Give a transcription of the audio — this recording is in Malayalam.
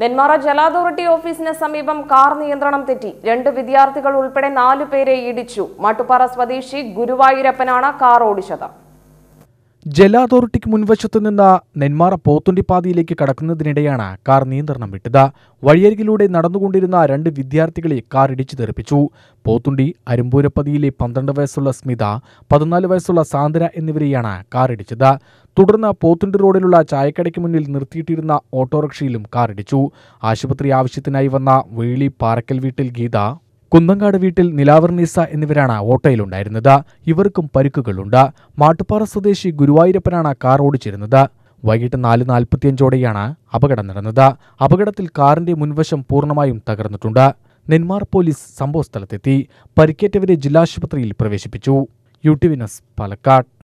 നെന്മാറ ജല അതോറിറ്റി ഓഫീസിന് സമീപം കാർ നിയന്ത്രണം തെറ്റി രണ്ട് വിദ്യാർത്ഥികൾ ഉൾപ്പെടെ നാലു പേരെ ഇടിച്ചു മാട്ടുപാറ സ്വദേശി ഗുരുവായൂരപ്പനാണ് കാർ ഓടിച്ചത് ജല അതോറിറ്റിക്ക് മുൻവശത്ത് നിന്ന് നെന്മാറ പോത്തുണ്ടിപ്പാതയിലേക്ക് കടക്കുന്നതിനിടെയാണ് കാർ നിയന്ത്രണം വിട്ടത് വഴിയരികിലൂടെ നടന്നുകൊണ്ടിരുന്ന രണ്ട് വിദ്യാർത്ഥികളെ കാർ ഇടിച്ചു തെറിപ്പിച്ചു പോത്തുണ്ടി അരുമ്പൂരപ്പതിയിലെ പന്ത്രണ്ട് വയസ്സുള്ള സ്മിത പതിനാല് വയസ്സുള്ള സാന്ദ്ര എന്നിവരെയാണ് കാർ ഇടിച്ചത് തുടർന്ന് പോത്തുണ്ടി റോഡിലുള്ള ചായക്കടയ്ക്ക് മുന്നിൽ നിർത്തിയിട്ടിരുന്ന ഓട്ടോറിക്ഷയിലും കാർ ഇടിച്ചു ആശുപത്രി ആവശ്യത്തിനായി വന്ന വേളി പാറക്കൽ വീട്ടിൽ ഗീത കുന്നങ്കാട് വീട്ടിൽ നിലാവർണീസ എന്നിവരാണ് ഓട്ടോയിലുണ്ടായിരുന്നത് ഇവർക്കും പരിക്കുകളുണ്ട് മാട്ടുപ്പാറ സ്വദേശി ഗുരുവായൂരപ്പനാണ് കാർ ഓടിച്ചിരുന്നത് വൈകിട്ട് നാല് നാൽപ്പത്തിയഞ്ചോടെയാണ് അപകടം നടന്നത് അപകടത്തിൽ കാറിന്റെ മുൻവശം പൂർണ്ണമായും തകർന്നിട്ടുണ്ട് നെന്മാർ പോലീസ് സംഭവസ്ഥലത്തെത്തി പരിക്കേറ്റവരെ ജില്ലാശുപത്രിയിൽ പ്രവേശിപ്പിച്ചു യു ടി വിനസ് പാലക്കാട്